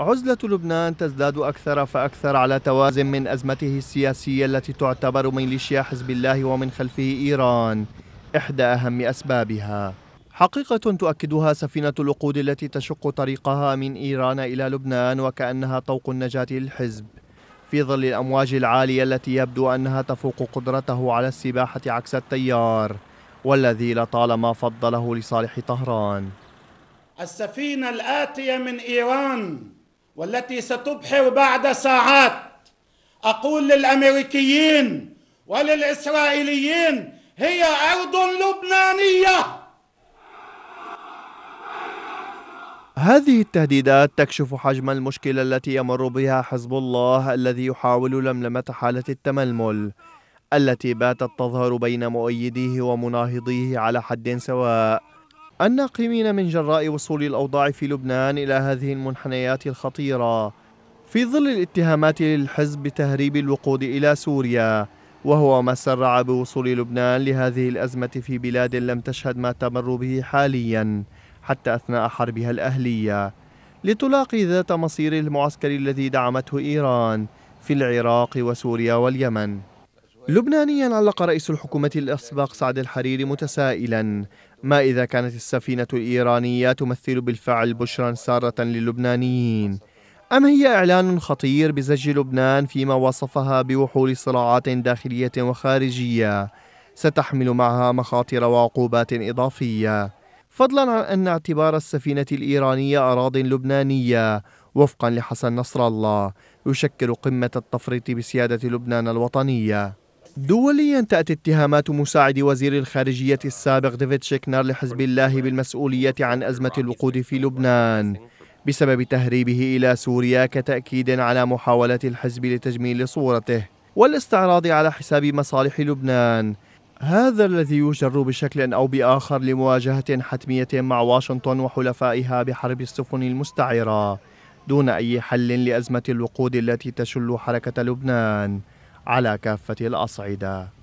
عزلة لبنان تزداد أكثر فأكثر على توازن من أزمته السياسية التي تعتبر ميليشيا حزب الله ومن خلفه إيران إحدى أهم أسبابها حقيقة تؤكدها سفينة الوقود التي تشق طريقها من إيران إلى لبنان وكأنها طوق النجاة للحزب في ظل الأمواج العالية التي يبدو أنها تفوق قدرته على السباحة عكس التيار والذي لطالما فضله لصالح طهران السفينة الآتية من إيران والتي ستبحر بعد ساعات اقول للامريكيين وللاسرائيليين هي ارض لبنانيه هذه التهديدات تكشف حجم المشكله التي يمر بها حزب الله الذي يحاول لملمه حاله التململ التي باتت تظهر بين مؤيديه ومناهضيه على حد سواء الناقمين من جراء وصول الأوضاع في لبنان إلى هذه المنحنيات الخطيرة في ظل الاتهامات للحزب بتهريب الوقود إلى سوريا وهو ما سرع بوصول لبنان لهذه الأزمة في بلاد لم تشهد ما تمر به حاليا حتى أثناء حربها الأهلية لتلاقي ذات مصير المعسكر الذي دعمته إيران في العراق وسوريا واليمن لبنانيا علق رئيس الحكومة الأسبق سعد الحريري متسائلا ما إذا كانت السفينة الإيرانية تمثل بالفعل بشرا سارة للبنانيين أم هي إعلان خطير بزج لبنان فيما وصفها بوحول صراعات داخلية وخارجية ستحمل معها مخاطر وعقوبات إضافية فضلا عن أن اعتبار السفينة الإيرانية أراضٍ لبنانية وفقا لحسن نصر الله يشكل قمة التفريط بسيادة لبنان الوطنية دوليا تأتي اتهامات مساعد وزير الخارجية السابق ديفيد شيكنر لحزب الله بالمسؤولية عن أزمة الوقود في لبنان بسبب تهريبه إلى سوريا كتأكيد على محاولة الحزب لتجميل صورته والاستعراض على حساب مصالح لبنان هذا الذي يجر بشكل أو بآخر لمواجهة حتمية مع واشنطن وحلفائها بحرب السفن المستعرة دون أي حل لأزمة الوقود التي تشل حركة لبنان على كافة الأصعدة